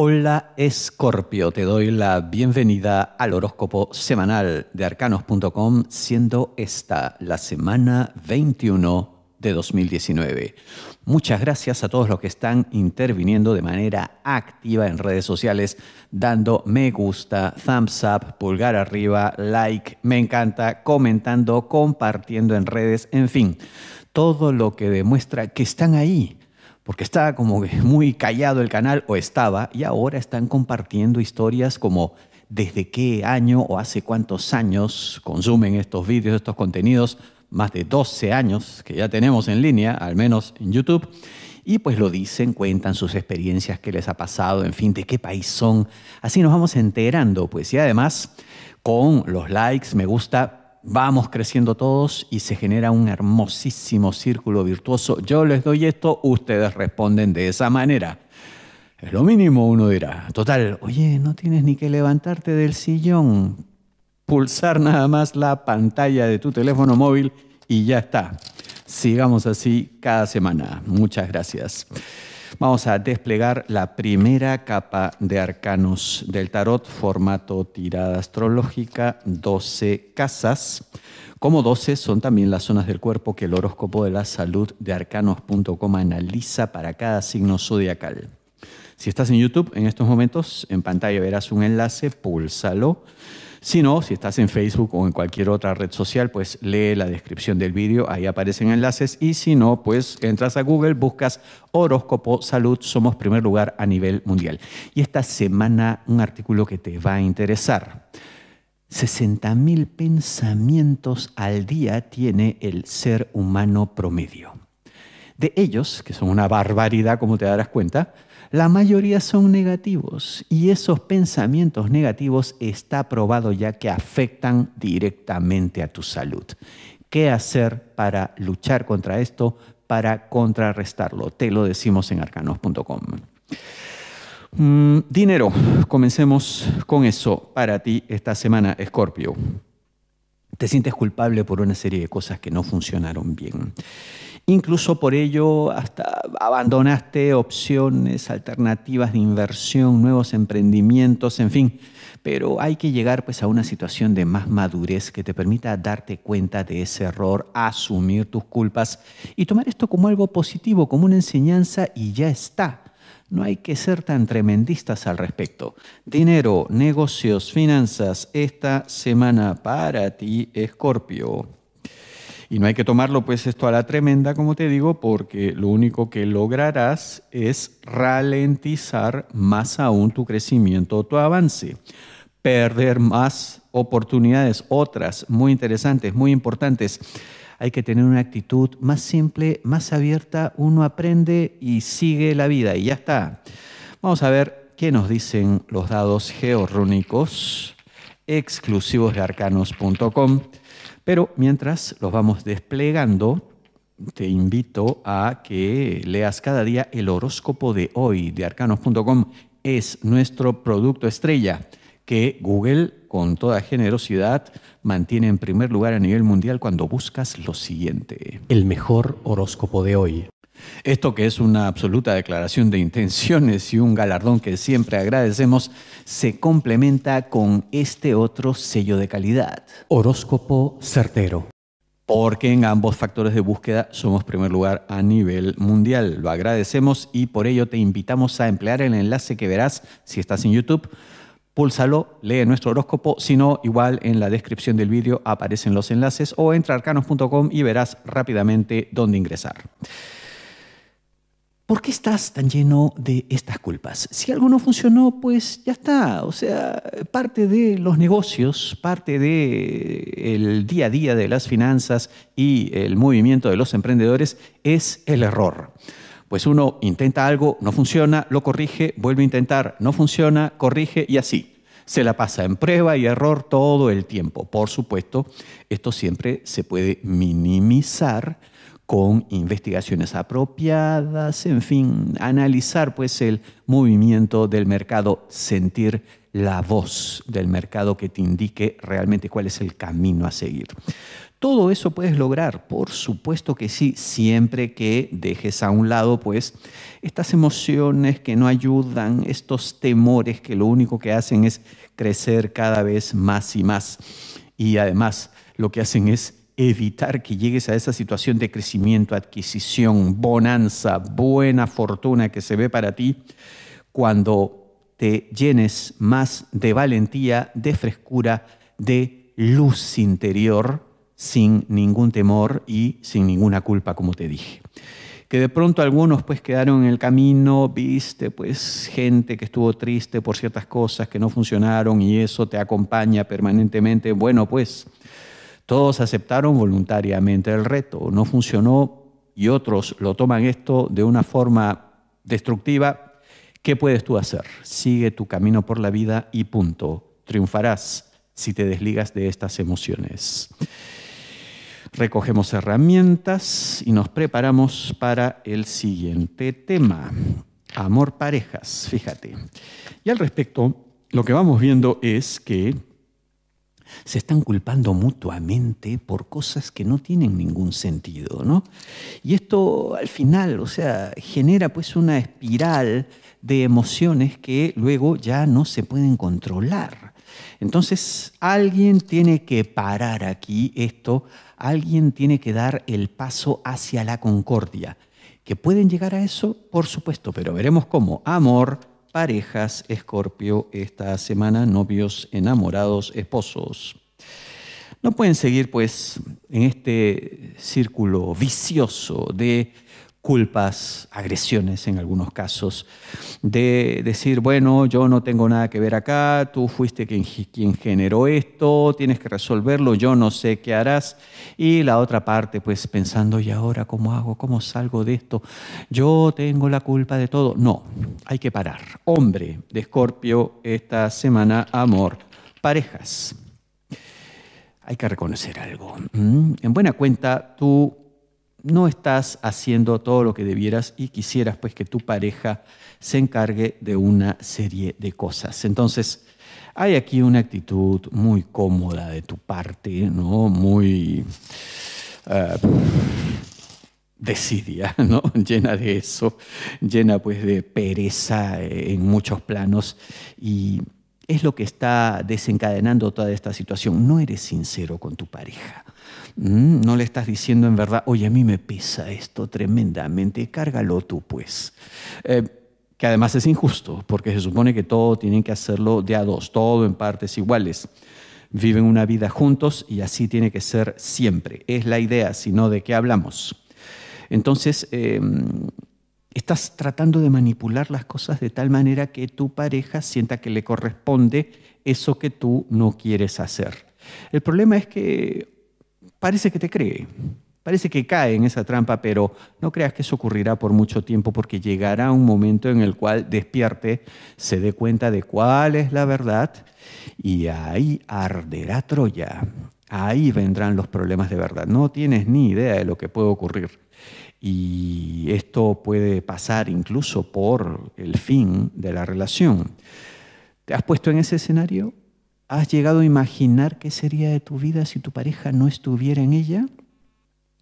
Hola Escorpio, te doy la bienvenida al horóscopo semanal de arcanos.com, siendo esta la semana 21 de 2019. Muchas gracias a todos los que están interviniendo de manera activa en redes sociales, dando me gusta, thumbs up, pulgar arriba, like, me encanta, comentando, compartiendo en redes, en fin, todo lo que demuestra que están ahí porque estaba como muy callado el canal o estaba y ahora están compartiendo historias como desde qué año o hace cuántos años consumen estos vídeos, estos contenidos, más de 12 años que ya tenemos en línea, al menos en YouTube, y pues lo dicen, cuentan sus experiencias, qué les ha pasado, en fin, de qué país son. Así nos vamos enterando, pues, y además con los likes, me gusta, vamos creciendo todos y se genera un hermosísimo círculo virtuoso. Yo les doy esto, ustedes responden de esa manera. Es lo mínimo, uno dirá. Total, oye, no tienes ni que levantarte del sillón, pulsar nada más la pantalla de tu teléfono móvil y ya está. Sigamos así cada semana. Muchas gracias. Vamos a desplegar la primera capa de arcanos del tarot, formato tirada astrológica, 12 casas. Como 12 son también las zonas del cuerpo que el horóscopo de la salud de arcanos.com analiza para cada signo zodiacal. Si estás en YouTube en estos momentos, en pantalla verás un enlace, púlsalo si no, si estás en Facebook o en cualquier otra red social, pues lee la descripción del vídeo, ahí aparecen enlaces y si no, pues entras a Google, buscas horóscopo salud, somos primer lugar a nivel mundial. Y esta semana un artículo que te va a interesar. 60.000 pensamientos al día tiene el ser humano promedio. De ellos, que son una barbaridad como te darás cuenta, la mayoría son negativos y esos pensamientos negativos está probado ya que afectan directamente a tu salud. ¿Qué hacer para luchar contra esto, para contrarrestarlo? Te lo decimos en arcanos.com. Mm, dinero, comencemos con eso para ti esta semana, Escorpio. Te sientes culpable por una serie de cosas que no funcionaron bien. Incluso por ello hasta abandonaste opciones, alternativas de inversión, nuevos emprendimientos, en fin. Pero hay que llegar pues a una situación de más madurez que te permita darte cuenta de ese error, asumir tus culpas y tomar esto como algo positivo, como una enseñanza y ya está. No hay que ser tan tremendistas al respecto. Dinero, negocios, finanzas, esta semana para ti, Escorpio. Y no hay que tomarlo pues esto a la tremenda, como te digo, porque lo único que lograrás es ralentizar más aún tu crecimiento tu avance, perder más oportunidades, otras muy interesantes, muy importantes. Hay que tener una actitud más simple, más abierta, uno aprende y sigue la vida y ya está. Vamos a ver qué nos dicen los dados georrónicos exclusivos de arcanos.com. Pero mientras los vamos desplegando, te invito a que leas cada día el horóscopo de hoy de arcanos.com. Es nuestro producto estrella que Google, con toda generosidad, mantiene en primer lugar a nivel mundial cuando buscas lo siguiente. El mejor horóscopo de hoy esto que es una absoluta declaración de intenciones y un galardón que siempre agradecemos, se complementa con este otro sello de calidad. Horóscopo certero. Porque en ambos factores de búsqueda somos primer lugar a nivel mundial. Lo agradecemos y por ello te invitamos a emplear el enlace que verás si estás en YouTube púlsalo, lee nuestro horóscopo, si no, igual en la descripción del vídeo aparecen los enlaces o entra arcanos.com y verás rápidamente dónde ingresar. ¿Por qué estás tan lleno de estas culpas? Si algo no funcionó, pues ya está. O sea, parte de los negocios, parte de eh, día a día de las finanzas y el movimiento de los emprendedores es el error. Pues uno intenta algo, no funciona, lo corrige, vuelve a intentar, no funciona, corrige y así. Se la pasa en prueba y error todo el tiempo. Por supuesto, esto siempre se puede minimizar con investigaciones apropiadas, en fin, analizar pues el movimiento del mercado, sentir la voz del mercado que te indique realmente cuál es el camino a seguir. Todo eso puedes lograr, por supuesto que sí, siempre que dejes a un lado pues estas emociones que no ayudan, estos temores que lo único que hacen es crecer cada vez más y más. Y además lo que hacen es evitar que llegues a esa situación de crecimiento, adquisición, bonanza, buena fortuna que se ve para ti cuando te llenes más de valentía, de frescura, de luz interior, sin ningún temor y sin ninguna culpa, como te dije que de pronto algunos pues quedaron en el camino, viste pues gente que estuvo triste por ciertas cosas que no funcionaron y eso te acompaña permanentemente. Bueno pues todos aceptaron voluntariamente el reto, no funcionó y otros lo toman esto de una forma destructiva. ¿Qué puedes tú hacer? Sigue tu camino por la vida y punto. Triunfarás si te desligas de estas emociones. Recogemos herramientas y nos preparamos para el siguiente tema, amor parejas, fíjate. Y al respecto, lo que vamos viendo es que se están culpando mutuamente por cosas que no tienen ningún sentido, ¿no? Y esto al final, o sea, genera pues una espiral de emociones que luego ya no se pueden controlar. Entonces, alguien tiene que parar aquí esto, alguien tiene que dar el paso hacia la concordia. ¿Que pueden llegar a eso? Por supuesto, pero veremos cómo. Amor, parejas Escorpio esta semana, novios, enamorados, esposos. No pueden seguir pues en este círculo vicioso de culpas, agresiones en algunos casos, de decir, bueno, yo no tengo nada que ver acá, tú fuiste quien, generó esto, tienes que resolverlo, yo no sé qué harás. Y la otra parte, pues pensando, ¿y ahora cómo hago? ¿Cómo salgo de esto? Yo tengo la culpa de todo. No, hay que parar. Hombre de Escorpio, esta semana, amor, parejas. Hay que reconocer algo. En buena cuenta, tú no estás haciendo todo lo que debieras y quisieras pues que tu pareja se encargue de una serie de cosas. Entonces, hay aquí una actitud muy cómoda de tu parte, ¿no? Muy eh, decidida, ¿no? Llena de eso, llena pues de pereza en muchos planos y es lo que está desencadenando toda esta situación. No eres sincero con tu pareja. Mm, no le estás diciendo en verdad, oye, a mí me pesa esto tremendamente, cárgalo tú pues. Eh, que además es injusto, porque se supone que todo tienen que hacerlo de a dos, todo en partes iguales. Viven una vida juntos y así tiene que ser siempre. Es la idea, sino de qué hablamos. Entonces, em, Estás tratando de manipular las cosas de tal manera que tu pareja sienta que le corresponde eso que tú no quieres hacer. El problema es que parece que te cree, parece que cae en esa trampa, pero no creas que eso ocurrirá por mucho tiempo porque llegará un momento en el cual despierte, se dé cuenta de cuál es la verdad y ahí arderá Troya. Ahí vendrán los problemas de verdad. No tienes ni idea de lo que puede ocurrir y esto puede pasar incluso por el fin de la relación. ¿Te has puesto en ese escenario? ¿Has llegado a imaginar qué sería de tu vida si tu pareja no estuviera en ella?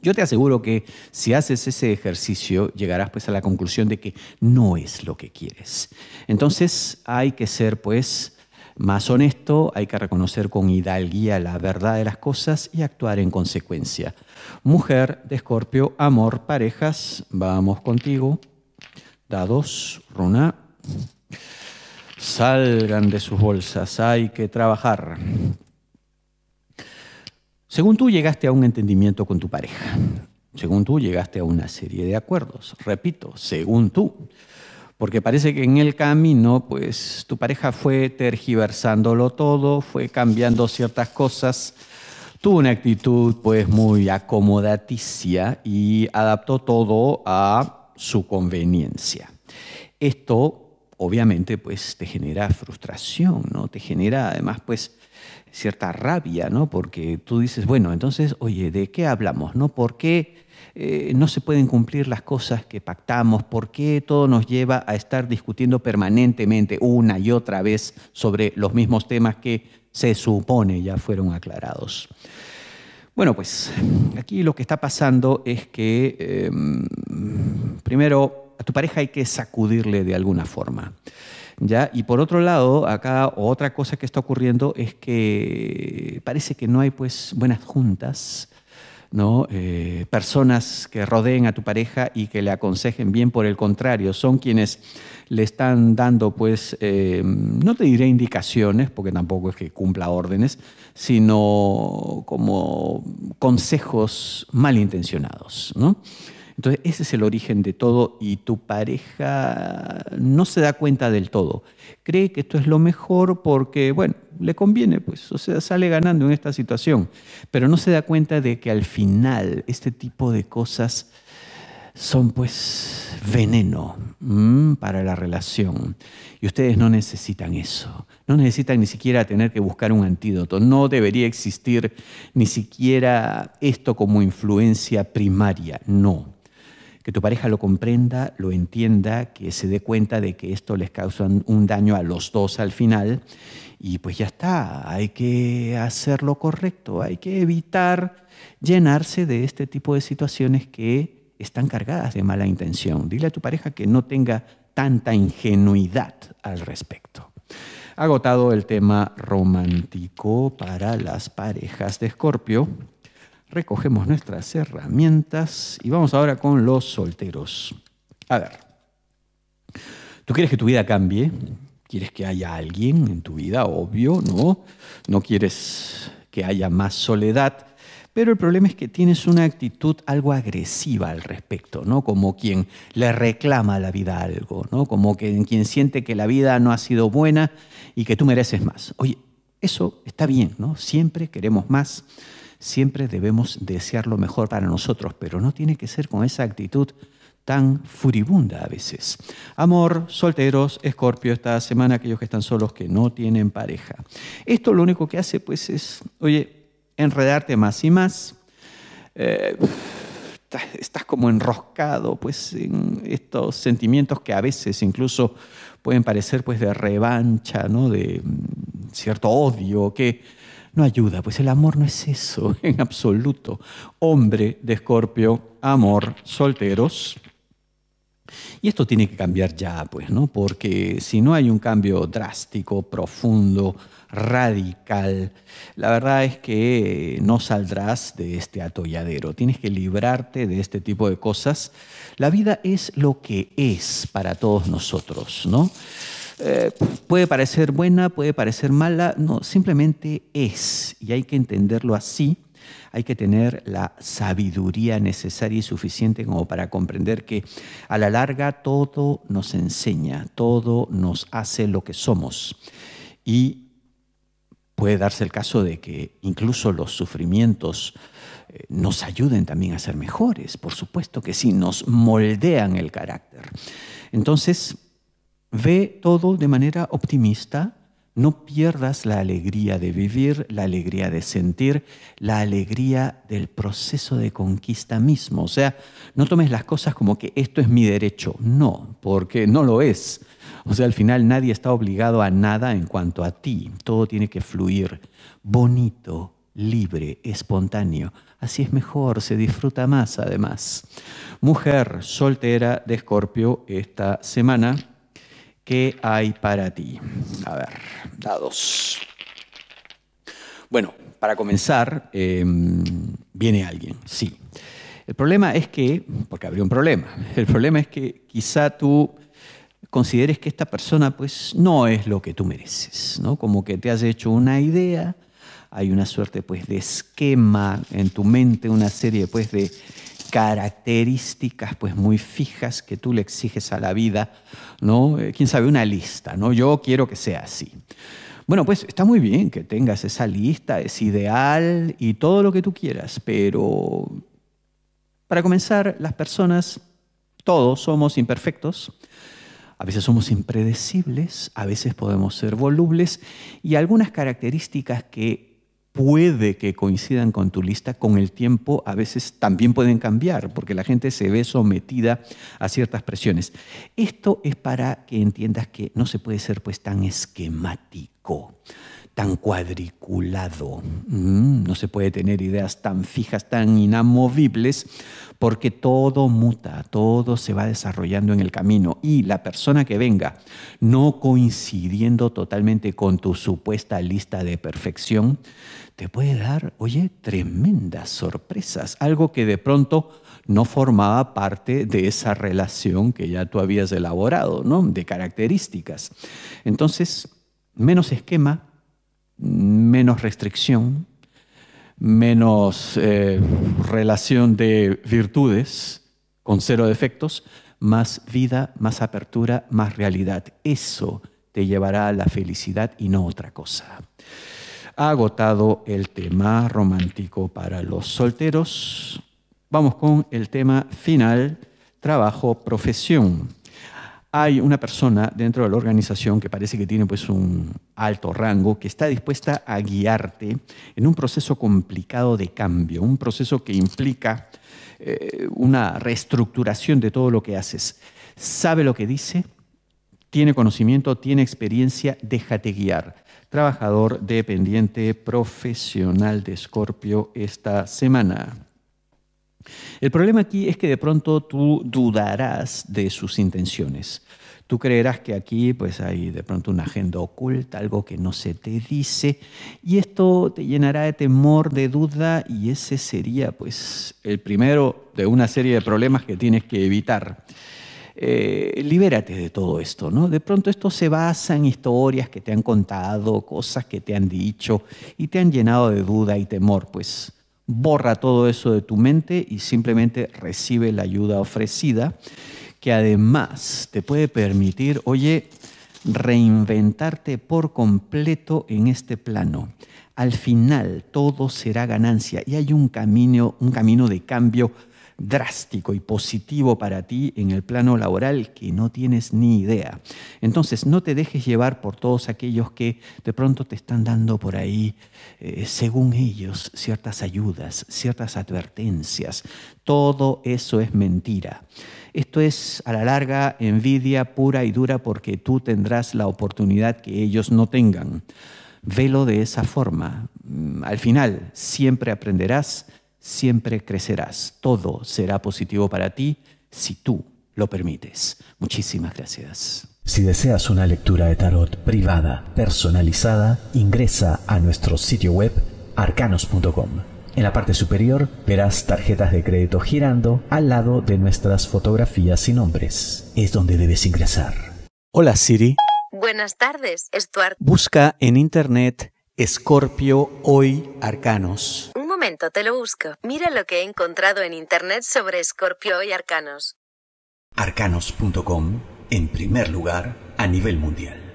Yo te aseguro que si haces ese ejercicio llegarás pues a la conclusión de que no es lo que quieres. Entonces hay que ser pues más honesto, hay que reconocer con hidalguía la verdad de las cosas y actuar en consecuencia. Mujer de Escorpio, amor, parejas, vamos contigo. Dados, runa. Salgan de sus bolsas, hay que trabajar. Según tú llegaste a un entendimiento con tu pareja, según tú llegaste a una serie de acuerdos, repito, según tú porque parece que en el camino, pues tu pareja fue tergiversándolo todo, fue cambiando ciertas cosas, tuvo una actitud pues muy acomodaticia y adaptó todo a su conveniencia. Esto obviamente pues te genera frustración, ¿no? Te genera además pues cierta rabia, ¿no? Porque tú dices, bueno, entonces, oye, ¿de qué hablamos? ¿No? ¿Por qué eh, no se pueden cumplir las cosas que pactamos? ¿Por qué todo nos lleva a estar discutiendo permanentemente una y otra vez sobre los mismos temas que se supone ya fueron aclarados? Bueno, pues aquí lo que está pasando es que em, primero a tu pareja hay que sacudirle de alguna forma. Y por otro lado, acá otra cosa que está ocurriendo es que parece que no hay pues buenas juntas, ¿no? Eh, personas que rodeen a tu pareja y que le aconsejen bien, por el contrario, son quienes le están dando, pues, eh, no te diré indicaciones, porque tampoco es que cumpla órdenes, sino como consejos malintencionados, ¿no? Entonces, ese es el origen de todo y tu pareja no se da cuenta del todo. Cree que esto es lo mejor porque, bueno, le conviene, pues, o sea, sale ganando en esta situación, pero no se da cuenta de que al final este tipo de cosas son pues veneno mm, para la relación. Y ustedes no necesitan eso. No necesitan ni siquiera tener que buscar un antídoto. No debería existir ni siquiera esto como influencia primaria. No que tu pareja lo comprenda, lo entienda, que se dé cuenta de que esto les causa un daño a los dos al final. Y pues ya está, hay que hacer lo correcto, hay que evitar llenarse de este tipo de situaciones que están cargadas de mala intención. Dile a tu pareja que no tenga tanta ingenuidad al respecto. Agotado el tema romántico para las parejas de Escorpio recogemos nuestras herramientas y vamos ahora con los solteros. A ver, ¿tú quieres que tu vida cambie? ¿Quieres que haya alguien en tu vida? Obvio, ¿no? No quieres que haya más soledad. Pero el problema es que tienes una actitud algo agresiva al respecto, ¿no? Como quien le reclama a la vida algo, ¿no? Como quien siente que la vida no ha sido buena y que tú mereces más. Oye, eso está bien, ¿no? Siempre queremos más. Siempre debemos desear lo mejor para nosotros, pero no tiene que ser con esa actitud tan furibunda a veces. Amor, solteros, escorpio, esta semana aquellos que están solos, que no tienen pareja. Esto lo único que hace pues es, oye, enredarte más y más. Eh, estás como enroscado pues en estos sentimientos que a veces incluso pueden parecer pues de revancha, ¿no? de mm, cierto odio que no ayuda, pues el amor no es eso en absoluto. Hombre de escorpio, amor, solteros. Y esto tiene que cambiar ya, pues, ¿no? Porque si no hay un cambio drástico, profundo, radical, la verdad es que no saldrás de este atolladero. Tienes que librarte de este tipo de cosas. La vida es lo que es para todos nosotros, ¿no? Eh, puede parecer buena, puede parecer mala, no, simplemente es y hay que entenderlo así. Hay que tener la sabiduría necesaria y suficiente como para comprender que a la larga todo nos enseña, todo nos hace lo que somos. Y puede darse el caso de que incluso los sufrimientos eh, nos ayuden también a ser mejores, por supuesto que sí, nos moldean el carácter. Entonces, Ve todo de manera optimista, no pierdas la alegría de vivir, la alegría de sentir, la alegría del proceso de conquista mismo. O sea, no tomes las cosas como que esto es mi derecho. No, porque no lo es. O sea, al final nadie está obligado a nada en cuanto a ti. Todo tiene que fluir bonito, libre, espontáneo. Así es mejor, se disfruta más además. Mujer soltera de Escorpio esta semana. ¿Qué hay para ti? A ver, dados. Bueno, para comenzar, em, viene alguien, sí. El problema es que, porque habría un problema, el problema es que quizá tú consideres que esta persona pues no es lo que tú mereces, ¿no? Como que te has hecho una idea, hay una suerte pues de esquema en tu mente, una serie pues de características pues muy fijas que tú le exiges a la vida, ¿no? Eh, quién sabe, una lista, ¿no? Yo quiero que sea así. Bueno, pues está muy bien que tengas esa lista, es ideal y todo lo que tú quieras, pero para comenzar, las personas, todos somos imperfectos, a veces somos impredecibles, a veces podemos ser volubles y algunas características que puede que coincidan con tu lista, con el tiempo a veces también pueden cambiar, porque la gente se ve sometida a ciertas presiones. Esto es para que entiendas que no se puede ser pues tan esquemático tan cuadriculado. Mm, no se puede tener ideas tan fijas, tan inamovibles, porque todo muta, todo se va desarrollando en el camino y la persona que venga no coincidiendo totalmente con tu supuesta lista de perfección, te puede dar, oye, tremendas sorpresas, algo que de pronto no formaba parte de esa relación que ya tú habías elaborado, ¿no? De características. Entonces, menos esquema, menos restricción, menos eh, relación de virtudes con cero defectos, más vida, más apertura, más realidad. Eso te llevará a la felicidad y no otra cosa. agotado el tema romántico para los solteros. Vamos con el tema final, trabajo, profesión hay una persona dentro de la organización que parece que tiene pues un alto rango, que está dispuesta a guiarte en un proceso complicado de cambio, un proceso que implica eh, una reestructuración de todo lo que haces. Sabe lo que dice, tiene conocimiento, tiene experiencia, déjate guiar. Trabajador dependiente profesional de Scorpio esta semana. El problema aquí es que de pronto tú dudarás de sus intenciones. Tú creerás que aquí pues hay de pronto una agenda oculta, algo que no se te dice, y esto te llenará de temor, de duda, y ese sería pues el primero de una serie de problemas que tienes que evitar. Eh, libérate de todo esto, ¿no? De pronto esto se basa en historias que te han contado, cosas que te han dicho y te han llenado de duda y temor, pues borra todo eso de tu mente y simplemente recibe la ayuda ofrecida, que además te puede permitir, oye, reinventarte por completo en este plano. Al final todo será ganancia y hay un camino, un camino de cambio drástico y positivo para ti en el plano laboral que no tienes ni idea. Entonces, no te dejes llevar por todos aquellos que de pronto te están dando por ahí, eh, según ellos, ciertas ayudas, ciertas advertencias. Todo eso es mentira. Esto es a la larga envidia pura y dura porque tú tendrás la oportunidad que ellos no tengan. Velo de esa forma. Mm, al final, siempre aprenderás siempre crecerás. Todo será positivo para ti si tú lo permites. Muchísimas gracias. Si deseas una lectura de tarot privada, personalizada, ingresa a nuestro sitio web arcanos.com. En la parte superior verás tarjetas de crédito girando al lado de nuestras fotografías y nombres. Es donde debes ingresar. Hola Siri. Buenas tardes, Stuart. Busca en internet Escorpio Hoy Arcanos momento, te lo busco. Mira lo que he encontrado en internet sobre Escorpio y Arcanos. Arcanos.com, en primer lugar, a nivel mundial.